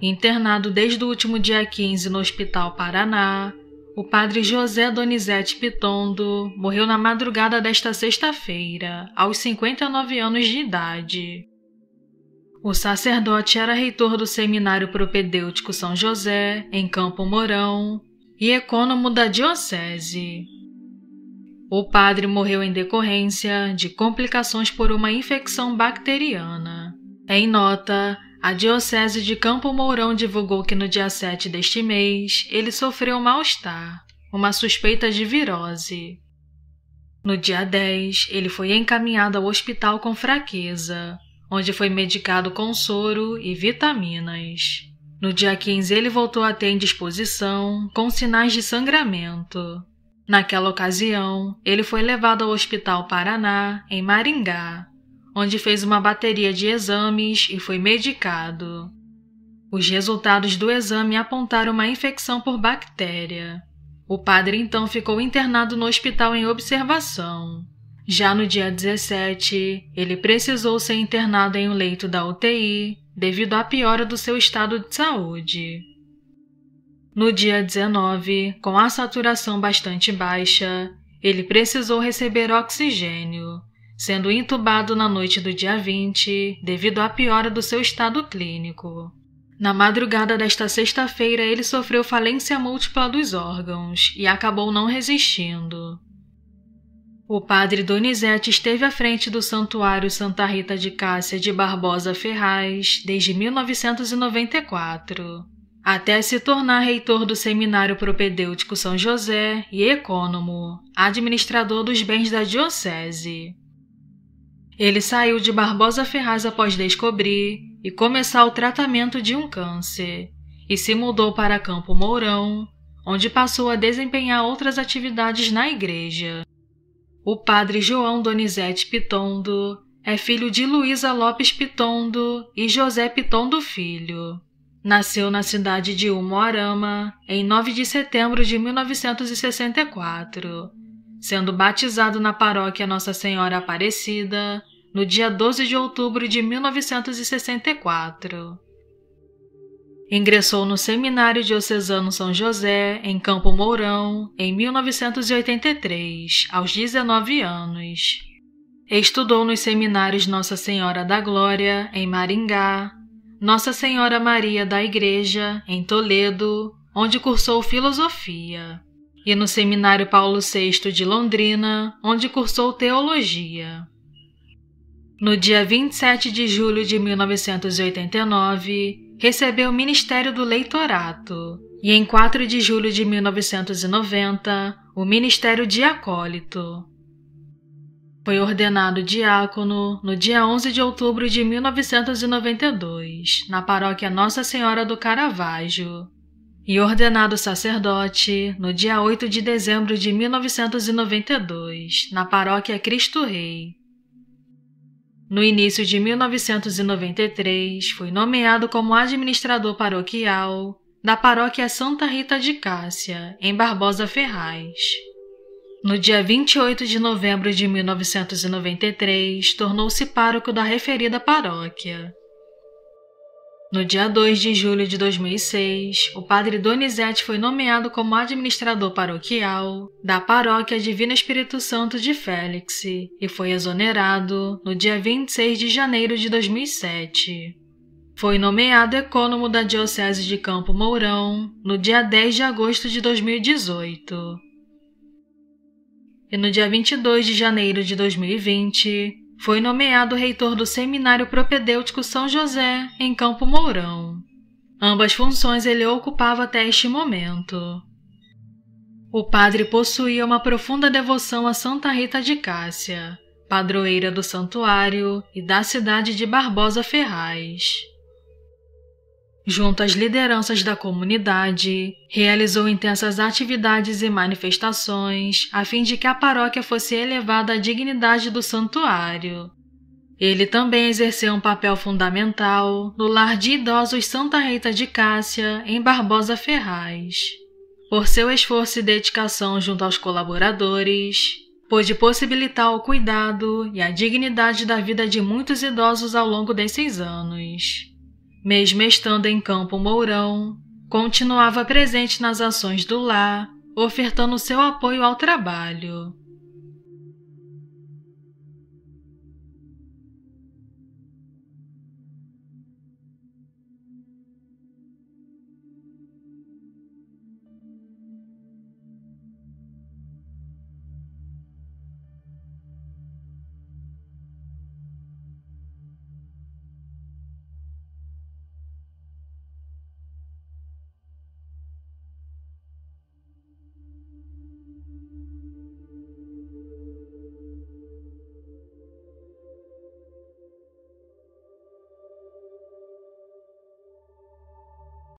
Internado desde o último dia 15 no Hospital Paraná, o padre José Donizete Pitondo morreu na madrugada desta sexta-feira, aos 59 anos de idade. O sacerdote era reitor do Seminário Propedêutico São José, em Campo Mourão, e ecônomo da Diocese. O padre morreu em decorrência de complicações por uma infecção bacteriana. Em nota, a Diocese de Campo Mourão divulgou que no dia 7 deste mês ele sofreu mal-estar, uma suspeita de virose. No dia 10, ele foi encaminhado ao hospital com fraqueza, onde foi medicado com soro e vitaminas. No dia 15, ele voltou a ter indisposição, com sinais de sangramento. Naquela ocasião, ele foi levado ao Hospital Paraná, em Maringá, onde fez uma bateria de exames e foi medicado. Os resultados do exame apontaram uma infecção por bactéria. O padre então ficou internado no hospital em observação. Já no dia 17, ele precisou ser internado em um leito da UTI devido à piora do seu estado de saúde. No dia 19, com a saturação bastante baixa, ele precisou receber oxigênio, sendo intubado na noite do dia 20 devido à piora do seu estado clínico. Na madrugada desta sexta-feira, ele sofreu falência múltipla dos órgãos e acabou não resistindo. O padre Donizete esteve à frente do Santuário Santa Rita de Cássia de Barbosa Ferraz desde 1994 até se tornar reitor do Seminário Propedêutico São José e ecônomo, administrador dos bens da diocese. Ele saiu de Barbosa Ferraz após descobrir e começar o tratamento de um câncer, e se mudou para Campo Mourão, onde passou a desempenhar outras atividades na igreja. O padre João Donizete Pitondo é filho de Luísa Lopes Pitondo e José Pitondo Filho. Nasceu na cidade de Umuarama em 9 de setembro de 1964, sendo batizado na paróquia Nossa Senhora Aparecida no dia 12 de outubro de 1964. Ingressou no Seminário Diocesano São José, em Campo Mourão, em 1983, aos 19 anos. Estudou nos seminários Nossa Senhora da Glória, em Maringá, nossa Senhora Maria da Igreja, em Toledo, onde cursou filosofia, e no Seminário Paulo VI de Londrina, onde cursou teologia. No dia 27 de julho de 1989, recebeu o Ministério do Leitorato e, em 4 de julho de 1990, o Ministério Acólito. Foi ordenado diácono no dia 11 de outubro de 1992, na paróquia Nossa Senhora do Caravaggio, e ordenado sacerdote no dia 8 de dezembro de 1992, na paróquia Cristo Rei. No início de 1993, foi nomeado como administrador paroquial da paróquia Santa Rita de Cássia, em Barbosa Ferraz. No dia 28 de novembro de 1993, tornou-se pároco da referida paróquia. No dia 2 de julho de 2006, o padre Donizete foi nomeado como administrador paroquial da paróquia Divino Espírito Santo de Félix e foi exonerado no dia 26 de janeiro de 2007. Foi nomeado ecônomo da Diocese de Campo Mourão no dia 10 de agosto de 2018 e no dia 22 de janeiro de 2020 foi nomeado reitor do Seminário Propedêutico São José, em Campo Mourão. Ambas funções ele ocupava até este momento. O padre possuía uma profunda devoção a Santa Rita de Cássia, padroeira do santuário e da cidade de Barbosa Ferraz. Junto às lideranças da comunidade, realizou intensas atividades e manifestações a fim de que a paróquia fosse elevada à dignidade do santuário. Ele também exerceu um papel fundamental no lar de idosos Santa Rita de Cássia, em Barbosa Ferraz. Por seu esforço e dedicação junto aos colaboradores, pôde possibilitar o cuidado e a dignidade da vida de muitos idosos ao longo desses anos. Mesmo estando em campo mourão, continuava presente nas ações do lar, ofertando seu apoio ao trabalho.